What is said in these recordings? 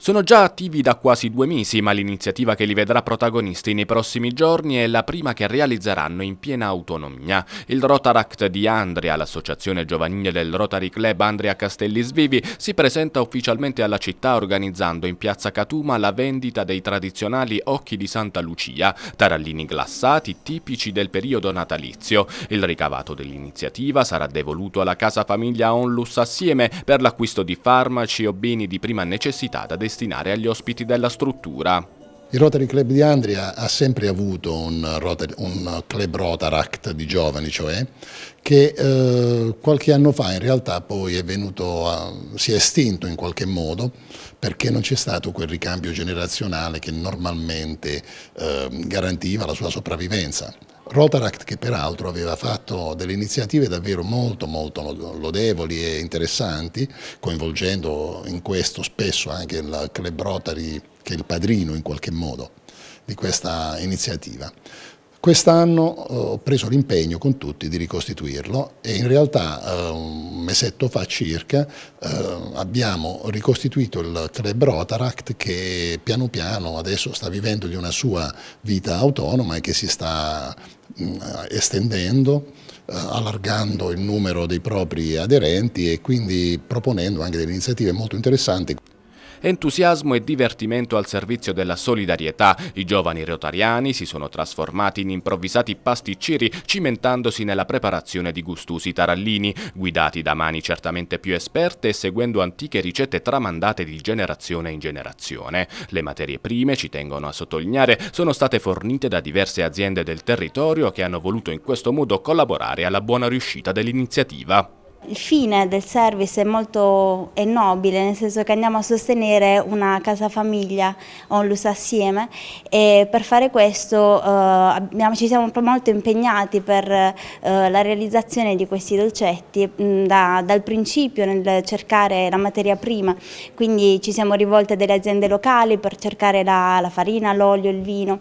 Sono già attivi da quasi due mesi, ma l'iniziativa che li vedrà protagonisti nei prossimi giorni è la prima che realizzeranno in piena autonomia. Il Rotaract di Andria, l'associazione giovanile del Rotary Club Andria Castelli Svivi, si presenta ufficialmente alla città organizzando in piazza Catuma la vendita dei tradizionali occhi di Santa Lucia, tarallini glassati tipici del periodo natalizio. Il ricavato dell'iniziativa sarà devoluto alla casa famiglia Onlus assieme per l'acquisto di farmaci o beni di prima necessità da destinare destinare agli ospiti della struttura. Il Rotary Club di Andria ha sempre avuto un, Rotary, un club Rotaract di giovani, cioè, che eh, qualche anno fa in realtà poi è a, si è estinto in qualche modo perché non c'è stato quel ricambio generazionale che normalmente eh, garantiva la sua sopravvivenza. Rotaract che peraltro aveva fatto delle iniziative davvero molto molto lodevoli e interessanti, coinvolgendo in questo spesso anche il Club Rotary che è il padrino in qualche modo di questa iniziativa. Quest'anno eh, ho preso l'impegno con tutti di ricostituirlo e in realtà eh, mesetto fa circa, eh, abbiamo ricostituito il club Rotaract che piano piano adesso sta vivendo di una sua vita autonoma e che si sta mh, mm, estendendo eh, allargando il numero dei propri aderenti e quindi proponendo anche delle iniziative molto interessanti. Entusiasmo e divertimento al servizio della solidarietà. I giovani rotariani si sono trasformati in improvvisati pasticceri cimentandosi nella preparazione di gustosi tarallini, guidati da mani certamente più esperte e seguendo antiche ricette tramandate di generazione in generazione. Le materie prime, ci tengono a sottolineare, sono state fornite da diverse aziende del territorio che hanno voluto in questo modo collaborare alla buona riuscita dell'iniziativa. Il fine del service è molto è nobile, nel senso che andiamo a sostenere una casa famiglia onlus assieme e per fare questo eh, abbiamo, ci siamo molto impegnati per eh, la realizzazione di questi dolcetti mh, mm, da, dal principio nel cercare la materia prima, quindi ci siamo rivolte a delle aziende locali per cercare la, la farina, l'olio, il vino.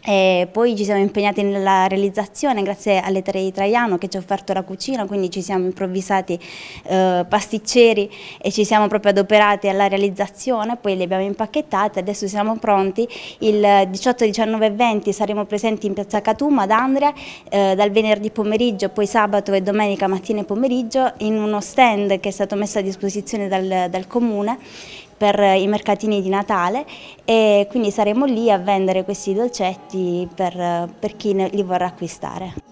E poi ci siamo impegnati nella realizzazione grazie alle tre Italiano che ci ha offerto la cucina, quindi ci siamo improvvisati eh, pasticceri e ci siamo proprio adoperati alla realizzazione, poi li abbiamo impacchettati, adesso siamo pronti, il 18, 19 e 20 saremo presenti in piazza Catuma ad Andrea eh, dal venerdì pomeriggio, poi sabato e domenica mattina e pomeriggio in uno stand che è stato messo a disposizione dal, dal comune per i mercatini di Natale e quindi saremo lì a vendere questi dolcetti per, per chi li vorrà acquistare.